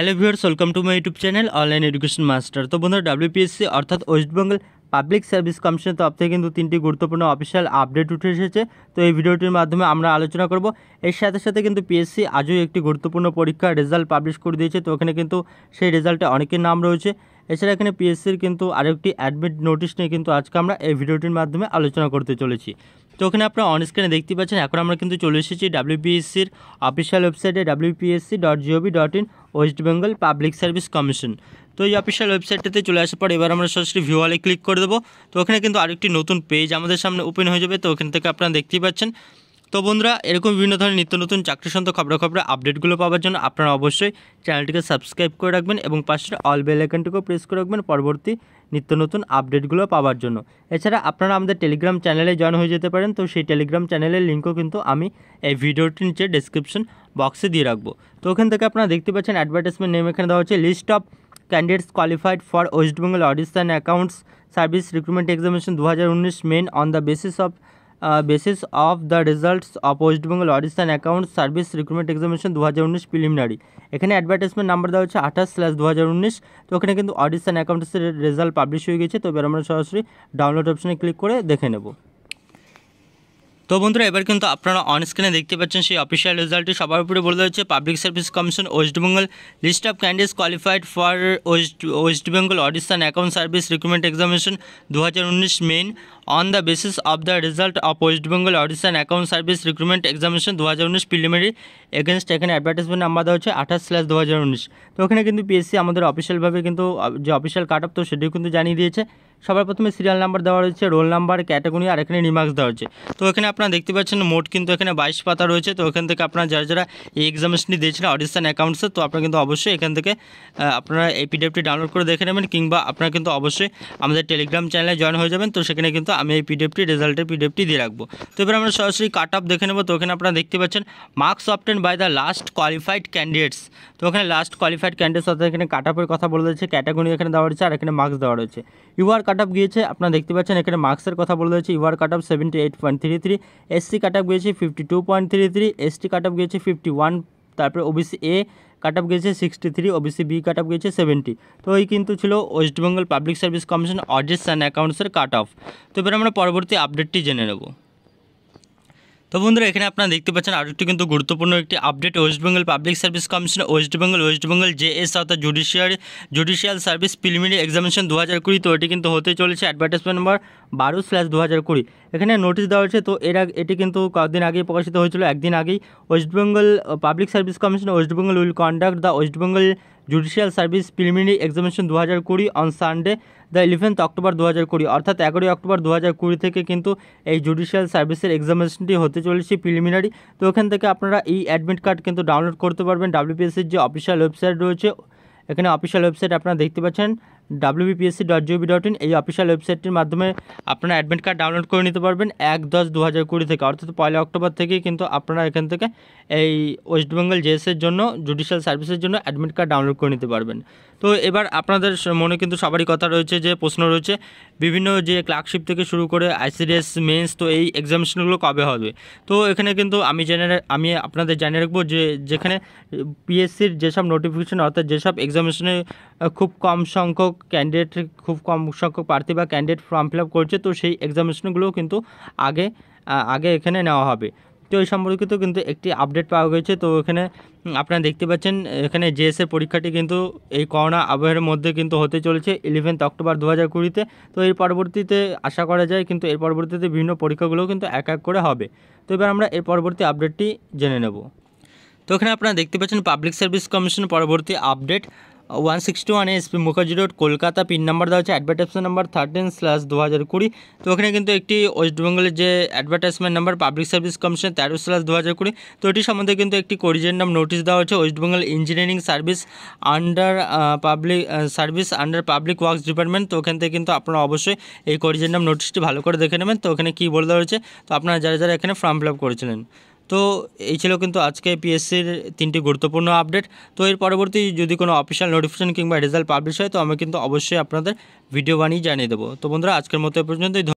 hello viewers welcome to my YouTube channel online education master তো বন্ধুরা WPSC অর্থাৎ West Bengal public service কমিশনের তরফ থেকে কিন্তু তিনটি গুরুত্বপূর্ণ অফিসিয়াল আপডেট উঠে এসেছে তো এই ভিডিওটির মাধ্যমে আমরা আলোচনা করব এর সাথে সাথে কিন্তু পিএসসি আজও একটি গুরুত্বপূর্ণ পরীক্ষার রেজাল্ট পাবলিশ করে দিয়েছে তো ওখানে কিন্তু সেই রেজাল্টে অনেকের নাম রয়েছে এছাড়া এখানে পিএসসির কিন্তু আরেকটি অ্যাডমিট নোটিশ নিয়ে কিন্তু আজকে আমরা এই ভিডিওটির মাধ্যমে আলোচনা করতে চলেছি তো ওখানে আপনারা অনস্ক্রিনে দেখতে পাচ্ছেন এখন আমরা কিন্তু চলে এসেছি ডাব্লিউপিএসসির অফিসিয়াল ওয়েবসাইটে WPSC dot gov dot in West Bengal public service commission তো এই অফিসিয়াল ওয়েবসাইটটাতে চলে আসার পর এবার আমরা সরাসরি ভিউ ওয়ালে ক্লিক করে দেবো তো ওখানে কিন্তু আরেকটি নতুন পেজ আমাদের সামনে ওপেন হয়ে যাবে তো ওখান থেকে আপনারা দেখতেই পাচ্ছেন তো বন্ধুরা এরকম বিভিন্ন ধরনের নিত্য নতুন চাকরি সন্ত খবর আপডেটগুলো পাওয়ার জন্য আপনারা অবশ্যই চ্যানেলটিকে সাবস্ক্রাইব করে রাখবেন এবং পাশের অল বেল আইকনটিকেও প্রেস করে রাখবেন পরবর্তী নিত্য নতুন আপডেটগুলো পাওয়ার জন্য এছাড়া আপনারা আমাদের টেলিগ্রাম চ্যানেলে জয়েন হয়ে যেতে পারেন তো সেই টেলিগ্রাম চ্যানেলের লিঙ্কও কিন্তু আমি এই ভিডিওটির নিচে ডিসক্রিপশন বক্সে দিয়ে রাখবো তো ওখান থেকে আপনারা দেখতে পাচ্ছেন অ্যাডভার্টাইজমেন্ট নেম এখানে দেওয়া হচ্ছে list of candidates qualified for West Bengal audition accounts service recruitment examination দু হাজার উনিশ main on the basis of basis of the results of West Bengal audition account service recruitment examination দু হাজার উনিশ প্রিলিমিনারি এখানে অ্যাডভার্টাইজমেন্ট নাম্বার দেওয়া হচ্ছে আঠাশ স্ল্যাশ দু হাজার উনিশ তো ওখানে কিন্তু অডিশান অ্যাকাউন্টসের রেজাল্ট পাবলিশ হয়ে গেছে তো আমরা সরাসরি ডাউনলোড অপশানে ক্লিক করে দেখে নেব তো বন্ধুরা এবার কিন্তু আপনারা অন স্ক্রিনে দেখতে পাচ্ছেন সেই অফিসিয়াল রেজাল্টটি সবার উপরে বলে হচ্ছে public service commission West Bengal list of candidates qualified for West West Bengal audition account service recruitment examination দু main on the basis of the result of West Bengal audition account service recruitment examination দু প্রিলিমিনারি এগেনস্ট এখানে অ্যাডভার্টাইজমেন্ট নাম্বার দেওয়া হচ্ছে আঠাশ স্ল্যাশ দু তো ওখানে কিন্তু পিএসসি আমাদের অফিসিয়ালভাবে কিন্তু যে অফিসিয়াল কাট অফ তো সেটিও কিন্তু জানিয়ে দিয়েছে সবার প্রথমে সিরিয়াল নাম্বার দেওয়া রয়েছে রোল নাম্বার ক্যাটাগরি আর এখানে রিমার্কস দেওয়া হয়েছে তো এখানে আপনারা দেখতে পাচ্ছেন মোট কিন্তু এখানে বাইশ পাতা রয়েছে তো এখান থেকে আপনারা যারা যারা এই এক্সামিনেশনটি দিয়েছেন অডিশান অ্যাকাউন্টসে তো আপনারা কিন্তু অবশ্যই এখান থেকে আপনারা এই পিডিএফটি ডাউনলোড করে দেখে নেবেন কিংবা আপনারা কিন্তু অবশ্যই আমাদের টেলিগ্রাম চ্যানেলে জয়েন হয়ে যাবেন তো সেখানে কিন্তু আমি এই পিডিএফটি রেজাল্টের পিডিএফটি দিয়ে রাখবো তো এবার আমরা সরাসরি কাট অফ দেখে নেবো তো ওখানে আপনারা দেখতে পাচ্ছেন marks obtained by the last qualified candidates তো ওখানে লাস্ট কোয়ালিফাইড ক্যান্ডিডেটস অর্থাৎ এখানে কাট অফের কথা বলে দিচ্ছে ক্যাটাগরি এখানে দেওয়া রয়েছে আর এখানে মার্কস দেওয়া রয়েছে ইউ আর কাট অফ গিয়েছে আপনারা দেখতে পাচ্ছেন এখানে মার্কসের কথা বলতে যাচ্ছে UR cut off 78.33 SC cut off গিয়েছে 52.33 এসটি কাট অফ গিয়েছে 51 তারপরে ओबीसी এ কাট অফ গিয়েছে 63 ओबीसी বি কাট অফ গিয়েছে 70 তো এইকিন্তু ছিল West Bengal public service commission auditor accounts এর কাট অফ তো আমরা পরবর্তী আপডেটটি জেনে নেব তো বন্ধুরা এখানে আপনারা দেখতে পাচ্ছেন আরেকটি কিন্তু গুরুত্বপূর্ণ একটি update West Bengal public service commission West Bengal West Bengal JS সাথে judicial judicial service preliminary examination 2020 তো এটি কিন্তু হতে চলেছে অ্যাডভার্টাইজমেন্ট নম্বর 12/2020 এখানে নোটিশ দেওয়া হয়েছে তো এর এটি কিন্তু কয়েকদিন আগে প্রকাশিত হয়েছিল একদিন আগে West Bengal public service commission West Bengal will conduct the West Bengal judicial service preliminary examination দু হাজার কুড়ি on Sunday the eleventh October দু হাজার কুড়ি অর্থাৎ এগারোই অক্টোবর দু হাজার কুড়ি থেকে কিন্তু এই জুডিশিয়াল সার্ভিসের এক্সামিনেশনটি হতে চলেছে প্রিলিমিনারি তো ওখান থেকে আপনারা এই অ্যাডমিট কার্ড কিন্তু ডাউনলোড করতে পারবেন ডাব্লিউপিএসসির যে অফিসিয়াল ওয়েবসাইট রয়েছে এখানে অফিসিয়াল ওয়েবসাইট আপনারা দেখতে পাচ্ছেন ডাব্লিউবিপিএসসি ডট জিওবি ডট ইন এই অফিসিয়াল ওয়েবসাইটটির মাধ্যমে আপনারা অ্যাডমিট কার্ড ডাউনলোড করে নিতে পারবেন এক দশ দু হাজার কুড়ি থেকে অর্থাৎ পয়লা অক্টোবর থেকে কিন্তু আপনারা এখান থেকে এই ওয়েস্টবেঙ্গল জেএসের জন্য জুডিশিয়াল সার্ভিসের জন্য অ্যাডমিট কার্ড ডাউনলোড করে নিতে পারবেন তো এবার আপনাদের মনে কিন্তু সবারই কথা রয়েছে যে প্রশ্ন রয়েছে বিভিন্ন যে ক্লার্কশিপ থেকে শুরু করে আইসিডিএস মেন্স তো এই এক্সামিনেশনগুলো কবে হবে তো এখানে কিন্তু আমি জেনে আমি আপনাদের জানিয়ে রাখবো যে যেখানে পিএসসির যেসব নোটিফিকেশন অর্থাৎ যেসব এক্সামিনেশনে খুব কম সংখ্যক ক্যান্ডিডেট খুব কম সংখ্যক প্রার্থী বা ক্যান্ডিডেট ফর্ম ফিল করছে তো সেই এক্সামিনেশনগুলোও কিন্তু আগে আগে এখানে নেওয়া হবে তো এই সম্পর্কিত কিন্তু একটি আপডেট পাওয়া গেছে তো এখানে আপনারা দেখতে পাচ্ছেন এখানে জেএসের পরীক্ষাটি কিন্তু এই করোনা আবহের মধ্যে কিন্তু হতে চলেছে ইলেভেন্থ অক্টোবর দু হাজার কুড়িতে তো এর পরবর্তীতে আশা করা যায় কিন্তু এর পরবর্তীতে বিভিন্ন পরীক্ষাগুলো কিন্তু এক এক করে হবে তো এবার আমরা এর পরবর্তী আপডেটটি জেনে নেব তো এখানে আপনারা দেখতে পাচ্ছেন পাবলিক সার্ভিস কমিশন পরবর্তী update one sixty one SP Mukherjee road Kolkata pin number দেওয়া হচ্ছে অ্যাডভার্টাইজমেন্ট নাম্বার থার্টিন স্ল্যাশ দু হাজার কুড়ি তো ওখানে কিন্তু একটি ওয়েস্টবেঙ্গলের যে advertisement number public service commission তেরো স্ল্যাশ দু হাজার কুড়ি তো এটি সম্বন্ধে কিন্তু একটি করিজের নাম নোটিশ দেওয়া হচ্ছে West Bengal engineering service under public service under public works department তো ওখান থেকে কিন্তু আপনারা অবশ্যই এই করিজের নাম নোটিশটি ভালো করে দেখে নেবেন তো ওখানে কী বলে দেওয়া হয়েছে তো আপনারা যারা যারা এখানে ফর্ম ফিল আপ করেছিলেন তো এই ছিল কিন্তু আজকে পিএসসির তিনটি গুরুত্বপূর্ণ আপডেট তো এর পরবর্তী যদি কোনো অফিসিয়াল নোটিফিকেশন কিংবা রেজাল্ট পাবলিশ হয় তো আমি কিন্তু অবশ্যই আপনাদের ভিডিও বানিয়ে জানিয়ে দেবো তো বন্ধুরা আজকের মতো এ পর্যন্তই